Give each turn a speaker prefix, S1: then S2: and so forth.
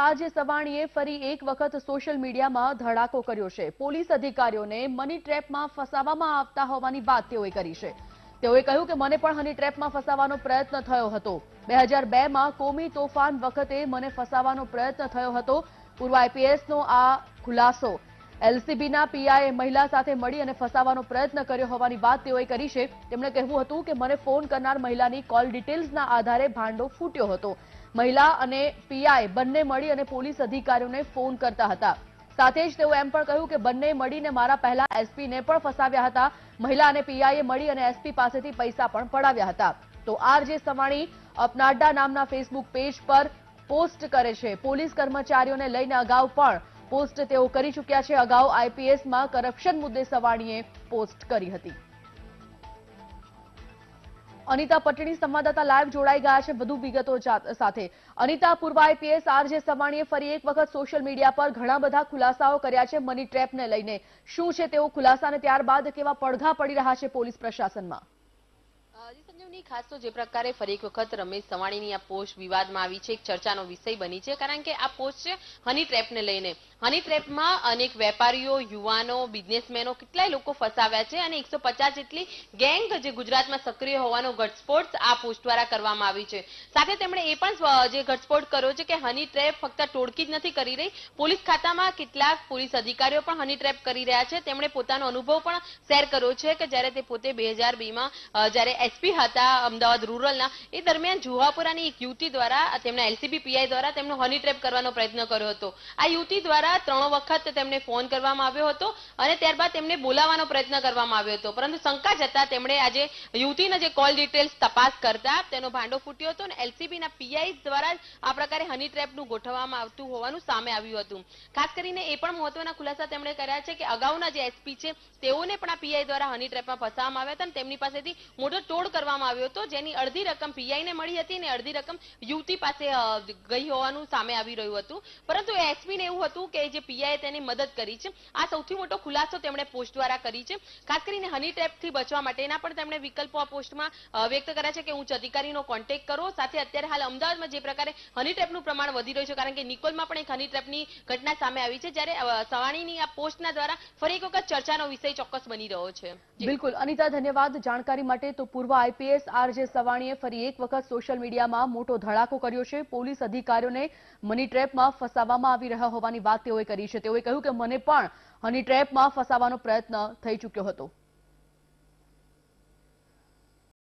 S1: કાજે સવાણીએ ફરી એક વખત સોશિયલ મીડિયામાં ધડાકો કર્યો છે પોલીસ અધિકારીઓને મની ટ્રેપમાં ફસાવવામાં આવતા હોવાની વાત તેઓએ કરી છે તેઓએ કહ્યું કે મને પણ હની ટ્રેપમાં ફસાવાનો પ્રયત્ન થયો હતો બે હજાર બેમાં કોમી તોફાન વખતે મને ફસાવાનો પ્રયત્ન થયો હતો પૂર્વ આઈપીએસનો આ ખુલાસો એલસીબીના પીઆઈએ મહિલા સાથે મળી અને ફસાવાનો પ્રયત્ન કર્યો હોવાની વાત તેઓએ કરી છે તેમણે કહેવું હતું કે મને ફોન કરનાર મહિલાની કોલ ડિટેલ્સના આધારે ભાંડો ફૂટ્યો હતો મહિલા અને પીઆઈ બંને મળી અને પોલીસ અધિકારીઓને ફોન કરતા હતા સાથે જ તેઓ એમ પણ કહ્યું કે બંને મળીને મારા પહેલા એસપીને પણ ફસાવ્યા હતા મહિલા અને પીઆઈએ મળી અને એસપી પાસેથી પૈસા પણ પડાવ્યા હતા તો આરજે સવાણી અપનાડા નામના ફેસબુક પેજ પર પોસ્ટ કરે છે પોલીસ કર્મચારીઓને લઈને અગાઉ પણ પોસ્ટ તેઓ કરી ચૂક્યા છે અગાઉ આઈપીએસમાં કરપ્શન મુદ્દે સવાણીએ પોસ્ટ કરી હતી અનિતા પટણી સંવાદદાતા લાઈવ જોડાઈ ગયા છે વધુ વિગતો સાથે અનિતા પૂર્વ આઈપીએસ આરજે સવાણીએ ફરી એક વખત સોશિયલ મીડિયા પર ઘણા બધા ખુલાસાઓ કર્યા છે મની ટ્રેપને લઈને શું છે તેઓ ખુલાસાને ત્યારબાદ કેવા પડઘા પડી રહ્યા છે પોલીસ પ્રશાસનમાં
S2: સંજીવની ખાસ તો જે પ્રકારે ફરી એક વખત રમેશ સવાણીની આ પોસ્ટ વિવાદમાં આવી છે એક ચર્ચાનો વિષય બની છે કારણ કે આ પોસ્ટ છે હની ટ્રેપને લઈને હની ટ્રેપમાં અનેક વેપારીઓ યુવાનો બિઝનેસમેનો કેટલાય લોકો ફસાવ્યા છે અને એકસો જેટલી ગેંગ જે ગુજરાતમાં સક્રિય હોવાનો ઘટસ્ફોટ આ પોસ્ટ દ્વારા કરવામાં આવી છે સાથે તેમણે એ પણ જે ઘટસ્ફોટ કર્યો છે કે હની ટ્રેપ ફક્ત ટોળકી જ નથી કરી રહી પોલીસ ખાતામાં કેટલાક પોલીસ અધિકારીઓ પણ હની ટ્રેપ કરી રહ્યા છે તેમણે પોતાનો અનુભવ પણ શેર કર્યો છે કે જ્યારે તે પોતે બે હજાર બેમાં જ્યારે એસ એસપી હતા અમદાવાદ રૂરલના એ દરમિયાન જુહાપુરાની એક યુવતી દ્વારા તેમના એલસીબી પીઆઈ દ્વારા તેમનો હની ટ્રેપ કરવાનો પ્રયત્ન કર્યો હતો આ યુવતી દ્વારા ત્રણ વખત તેમને ફોન કરવામાં આવ્યો હતો અને ત્યારબાદ તેમને બોલાવવાનો પ્રયત્ન કરવામાં આવ્યો હતો પરંતુ શંકા જતા તેમણે આજે યુવતીના જે કોલ ડિટેલ્સ તપાસ કરતા તેનો ભાંડો ફૂટ્યો હતો અને એલસીબીના પીઆઈ દ્વારા આ પ્રકારે હની ટ્રેપનું ગોઠવવામાં આવતું હોવાનું સામે આવ્યું હતું ખાસ કરીને એ પણ મહત્વના ખુલાસા તેમણે કર્યા છે કે અગાઉના જે એસપી છે તેઓને પણ આ પીઆઈ દ્વારા હની ટ્રેપમાં ફસાવવામાં આવ્યા હતા અને તેમની પાસેથી મોટો તોડ ભંડોળ કરવામાં આવ્યો હતો જેની અડધી રકમ પીઆઈને મળી હતી અને અડધી રકમ યુવતી પાસે ગઈ હોવાનું સામે આવી રહ્યું હતું પરંતુ એસપીને એવું હતું કે જે પીઆઈએ તેની મદદ કરી છે આ સૌથી મોટો ખુલાસો તેમણે પોસ્ટ દ્વારા કરી છે ખાસ કરીને હની ટ્રેપથી બચવા માટેના પણ તેમણે વિકલ્પો આ પોસ્ટમાં વ્યક્ત કર્યા છે કે ઉચ્ચ અધિકારીનો કોન્ટેક્ટ કરો સાથે અત્યારે હાલ અમદાવાદમાં જે પ્રકારે હની ટ્રેપનું પ્રમાણ વધી રહ્યું છે કારણ કે નિકોલમાં પણ એક હની ટ્રેપની ઘટના સામે આવી છે જ્યારે સવાણીની આ પોસ્ટના દ્વારા ફરી એક વખત ચર્ચાનો વિષય ચોક્કસ બની રહ્યો છે
S1: બિલકુલ અનિતા ધન્યવાદ જાણકારી માટે તો પૂર્વ આઈપીએસ આરજે સવાણીએ ફરી એક વખત સોશિયલ મીડિયામાં મોટો ધડાકો કર્યો છે પોલીસ અધિકારીઓને મની ટ્રેપમાં ફસાવવામાં આવી રહ્યા હોવાની વાત તેઓએ કરી છે તેઓએ કહ્યું કે મને પણ હની ટ્રેપમાં ફસાવાનો પ્રયત્ન થઈ ચૂક્યો હતો